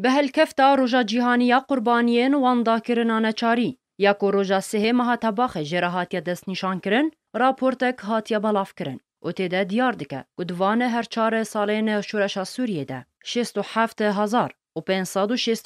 به هلکفتا روژا یا قربانیین کرن کرنا نچاری یکو روژا سهه مها تباخه جره دست نشان کرن راپورتک هاتیا بلاف کرن او تیده دیار دکه گدوان هر چار سالین شورشا سوریه ده 67 هزار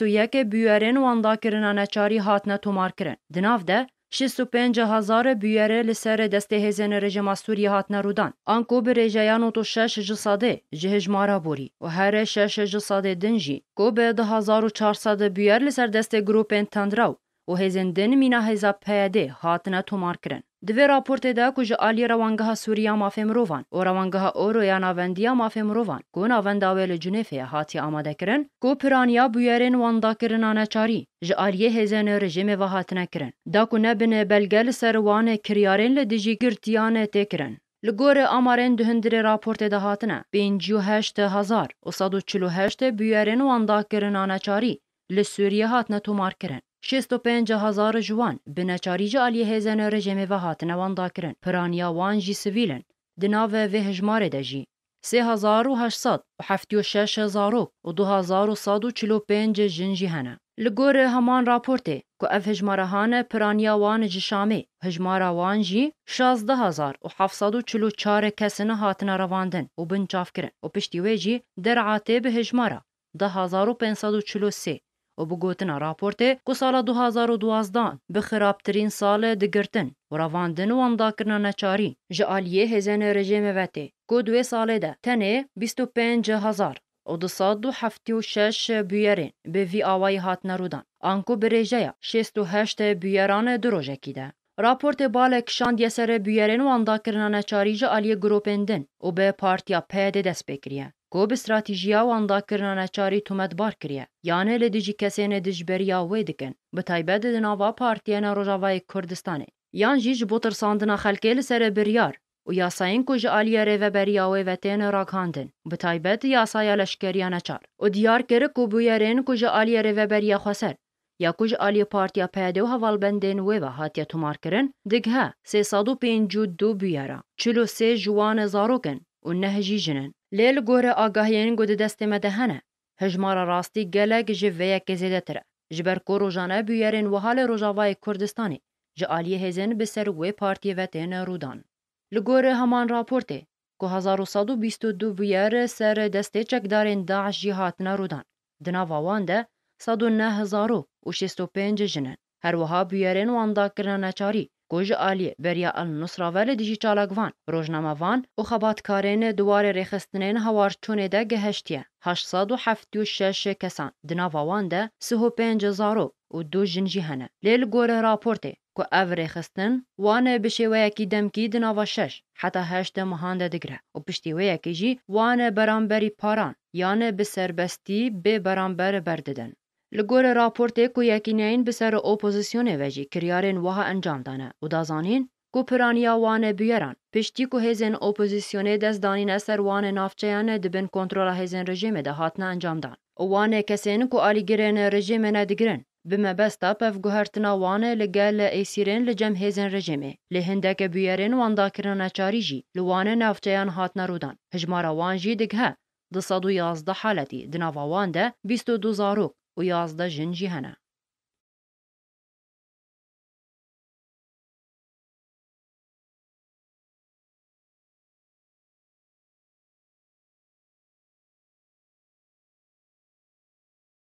و یک بیورین واندا کرنا نچاری هاتنه تومار کرن دناف ده 65 هزار بیاره لسر دسته هزین رژیم سوریه هات نرودان آنکو به رژیان و تو شش جساده جهج مارا بوری و هر شش جساده دنجی کو به ده هزار و چارساده بیار لسر دسته گروپین تندراو و هزین دن مینا هزا پیده هاتنه تومار کرن Divê raportê de ku Ali aliyê rewangeha mafem rovan, O û rewangeha Oro ya navendiya mafê mirovan ku navenda wê li Cunêfê e hatiye amadekirin ku piraniya bûyerên wandakirina neçarî ji aliyê hêzên rejimê ve hatine kirin. Da ku nebine belge li ser wanê kiryarên li dijî girtiyanê tê kirin. Li gorê amarên dihindirê raportê de hatine, 58 hezar û 148 bûyerên wandakirina neçarî li Sûriye hatine tomar kirin. 65 هزار جوان به نچاریج آلی هزن رژیم و هاتنه وان داکرن پرانیا وان جی سویلن دناو و هجمار دجی 3800 و 76 زاروک و 2145 جنجی هنه. لگور همان راپورته که اف هجمارهان پرانیا وان جشامه هجمارا وان جی 16000 و 744 کسنه هاتنه رواندن و بنچاف کرن و پشتیوه جی درعاته به هجمارا 10543 و بگوتنا راپورتê ku sala 2012 bi xirabtirîn salê digirtin û ravandin û andakirina neçarî ji aliyê hêzên rejêmê ve tê ku duwê salê de tenê 25 hezar û di sed û heftî û şeş bûyerên bi vî awayî hatine rûdan an ku bi rêjeya şêst û heşt bûyeran du rojekî de Raportê balek şandiye ser bûyerên û andakirina neçarî ji aliyê grupên کو به استراتیژیا وان دا کرنا نچاری تومت بار کریه یانه له دجی کسینه دجبریا وې دکن به تایبد د نوا پارتیا نه روجاوای کردستانه یان جی جبوتر ساندنا خلکې سره بریار و یاسایین کو جالیه ریوه بریاوی و تین راکاندن به تایبت یاسای لشکریانه چار و دیار کره کو بویرین کو جالیه ریوه بریا خوسر یا کو جالیه پارتیا پیده و حوالبندین وی و هاتیه تومار کرن دگه 352 بویره 43 جوان زاروکن و نهجیجنن لیل گوره آگاهیان گود دست مدهنه هجمار راستی گلگ جوه که زیده تره جبر کو روزانه بیارن و حال روزاوای کردستانی جالی هزن به سر وی پارتی و تین رودان لگور همان راپورته کو 1922 بیار سر دسته چکدارین داعش جهاتنا رودان دنا واوان ده 109065 جنن هەروەها بویێرێن واننداکردە نەچاری گۆژ عالی بەریا ئەل نووسراوەلە دیژی چالاکوان ڕۆژنامەوان و خەباتکارێنە دووارە ڕێخستنێن هەوارچوونێدا گەهشتیە 1976 کەسان دناواوان دە سه پێزارۆ و دوو ژنجی هەنە لێل گۆرە راپۆرتێ کو ئەڤ ڕێخستن وانە بە شێوەیەکی دەمکی دناوە شەش حتا هەشتە مهاندە دەگرە و پشتیوەیەکیژی وانە بەرامبەری پاران یانە بسەربەستی بێ بەرامبەرە بەردەدەن Li gorî raportê ku yekîneyên bi ser opozisyonê ve jî kiryarên wiha encam dane û da zanîn ku piraniya wan e bûyeran piştî ku hêzên opozisyonê dest danîne ser wanê navçeyan e dibin kontrola hêzên rejimê de hatine encamdan. û wanê kesên ku alîgirên rejimê ne digirin. Bi mebesta pevguhertina wan e li gel êsîrên li cem hêzên rejimê, lê hindeke bûyerên wandakirina çarî jî li wanê navçeyan hatine rûdan. Hijmara wan jî dighe. 211 haletî di nava wan de 22 zarok ويازدا جنجي هنا